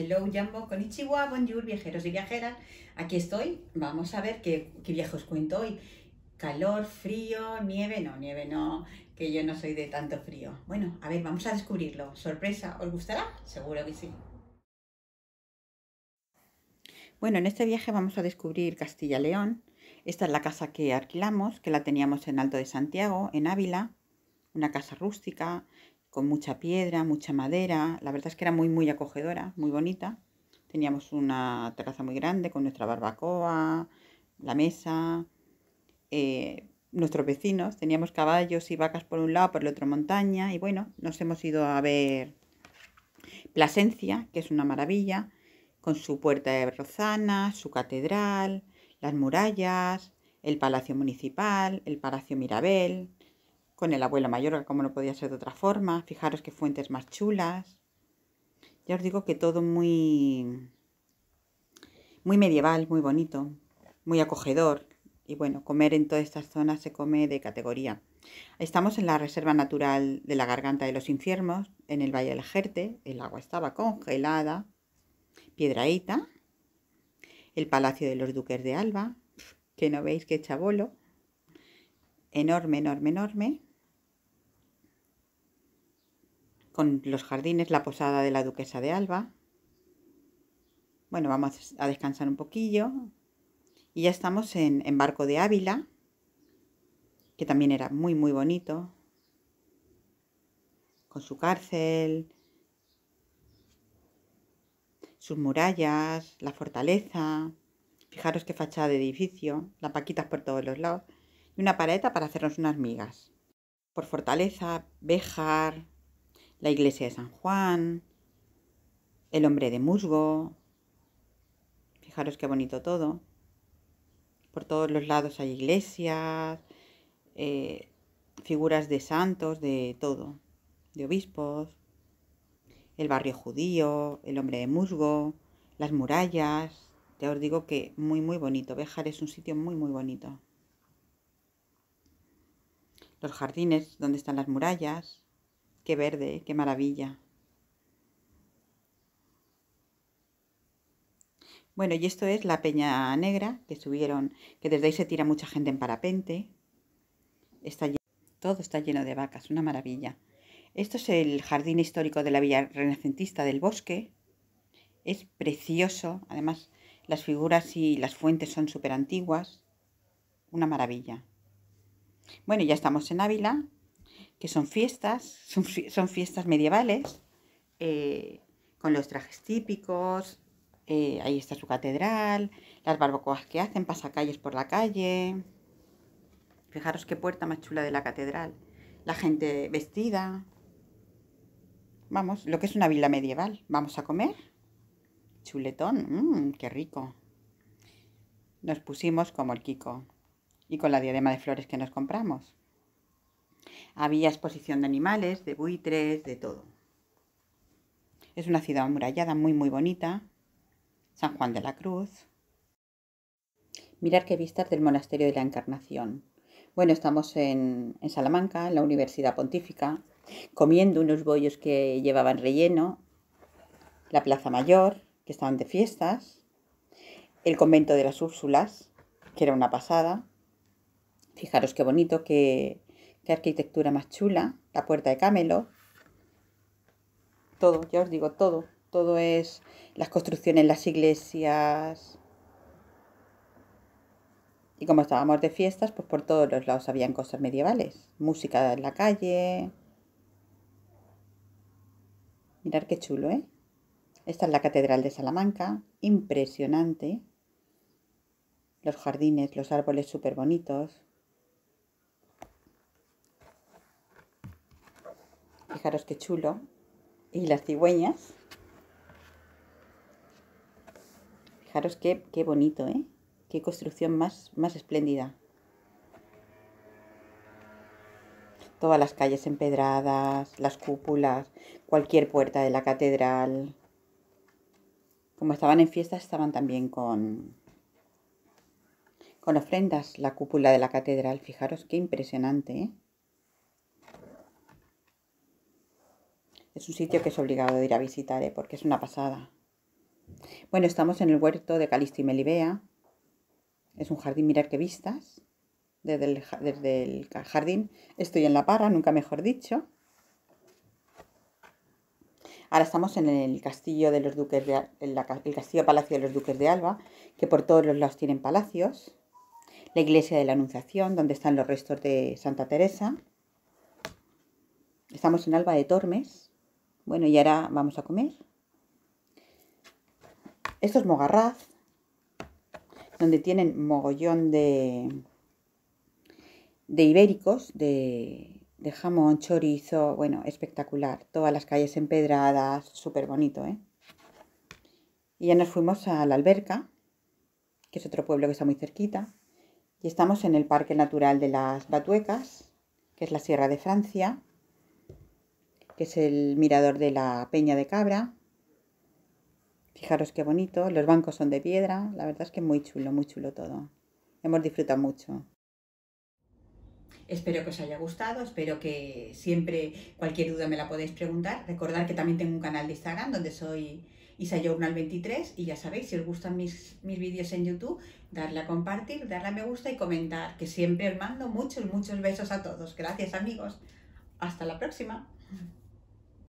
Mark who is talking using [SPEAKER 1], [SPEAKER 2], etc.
[SPEAKER 1] Hello, con Konichiwa, bonjour, viajeros y viajeras. Aquí estoy. Vamos a ver qué, qué os cuento hoy. Calor, frío, nieve, no, nieve no, que yo no soy de tanto frío. Bueno, a ver, vamos a descubrirlo. Sorpresa, ¿os gustará? Seguro que sí. Bueno, en este viaje vamos a descubrir Castilla-León. Esta es la casa que alquilamos, que la teníamos en Alto de Santiago, en Ávila. Una casa rústica, con mucha piedra, mucha madera. La verdad es que era muy, muy acogedora, muy bonita. Teníamos una terraza muy grande con nuestra barbacoa, la mesa, eh, nuestros vecinos. Teníamos caballos y vacas por un lado, por el otro montaña. Y bueno, nos hemos ido a ver Plasencia, que es una maravilla, con su puerta de Rozana, su catedral, las murallas, el palacio municipal, el palacio Mirabel, con el abuelo mayor, como no podía ser de otra forma. Fijaros qué fuentes más chulas. Ya os digo que todo muy, muy medieval, muy bonito, muy acogedor. Y bueno, comer en todas estas zonas se come de categoría. Estamos en la Reserva Natural de la Garganta de los Infiernos, en el Valle del Jerte. El agua estaba congelada. Piedraíta. El Palacio de los Duques de Alba. Que no veis qué chabolo. Enorme, enorme, enorme. con los jardines, la posada de la duquesa de Alba. Bueno, vamos a descansar un poquillo. Y ya estamos en, Barco de Ávila, que también era muy, muy bonito, con su cárcel, sus murallas, la fortaleza. Fijaros qué fachada de edificio, las paquitas por todos los lados y una paleta para hacernos unas migas. Por fortaleza, Béjar, la iglesia de San Juan, el hombre de musgo. Fijaros qué bonito todo. Por todos los lados hay iglesias, eh, figuras de santos, de todo, de obispos, el barrio judío, el hombre de musgo, las murallas. te os digo que muy, muy bonito. Béjar es un sitio muy, muy bonito. Los jardines donde están las murallas, Qué verde, qué maravilla. Bueno, y esto es la Peña Negra, que subieron, que desde ahí se tira mucha gente en parapente. Está todo está lleno de vacas, una maravilla. Esto es el jardín histórico de la Villa Renacentista del Bosque. Es precioso, además las figuras y las fuentes son súper antiguas. Una maravilla. Bueno, ya estamos en Ávila, que son fiestas, son, fiestas medievales, eh, con los trajes típicos, eh, ahí está su catedral, las barbacoas que hacen, pasacalles por la calle. Fijaros qué puerta más chula de la catedral. La gente vestida. Vamos, lo que es una villa medieval. Vamos a comer. Chuletón, mm, qué rico. Nos pusimos como el Kiko y con la diadema de flores que nos compramos. Había exposición de animales, de buitres, de todo. Es una ciudad amurallada muy, muy bonita. San Juan de la Cruz. Mirar qué vistas del Monasterio de la Encarnación. Bueno, estamos en, Salamanca, en la Universidad Pontífica, comiendo unos bollos que llevaban relleno, la Plaza Mayor, que estaban de fiestas, el convento de las Úrsulas, que era una pasada. Fijaros qué bonito, que qué arquitectura más chula, la puerta de Camelo. todo, ya os digo, todo, todo es las construcciones, las iglesias. Y como estábamos de fiestas, pues por todos los lados habían cosas medievales, música en la calle. Mirar qué chulo, ¿eh? Esta es la Catedral de Salamanca, impresionante. Los jardines, los árboles súper bonitos. Fijaros qué chulo. Y las cigüeñas. Fijaros qué, bonito, ¿eh? Qué construcción más, más espléndida. Todas las calles empedradas, las cúpulas, cualquier puerta de la catedral. Como estaban en fiestas, estaban también con, con ofrendas la cúpula de la catedral. Fijaros qué impresionante, ¿eh? Es un sitio que es obligado de ir a visitar, ¿eh? porque es una pasada. Bueno, estamos en el huerto de Calisto y Melibea. Es un jardín, mirar qué vistas. Desde el, jardín estoy en la para, nunca mejor dicho. Ahora estamos en el castillo de los duques el castillo palacio de los duques de Alba, que por todos los lados tienen palacios. La iglesia de la Anunciación, donde están los restos de Santa Teresa. Estamos en Alba de Tormes, bueno, y ahora vamos a comer. Esto es mogarraz, donde tienen mogollón de, ibéricos, de, de jamón, chorizo, bueno, espectacular. Todas las calles empedradas, súper bonito, ¿eh? Y ya nos fuimos a la alberca, que es otro pueblo que está muy cerquita. Y estamos en el Parque Natural de las Batuecas, que es la Sierra de Francia que es el mirador de la Peña de Cabra. Fijaros qué bonito, los bancos son de piedra, la verdad es que muy chulo, muy chulo todo. Hemos disfrutado mucho. Espero que os haya gustado, espero que siempre cualquier duda me la podéis preguntar. Recordad que también tengo un canal de Instagram donde soy isayournal23 y ya sabéis, si os gustan mis, mis vídeos en YouTube, darle a compartir, darle a me gusta y comentar, que siempre os mando muchos, muchos besos a todos. Gracias amigos. Hasta la próxima.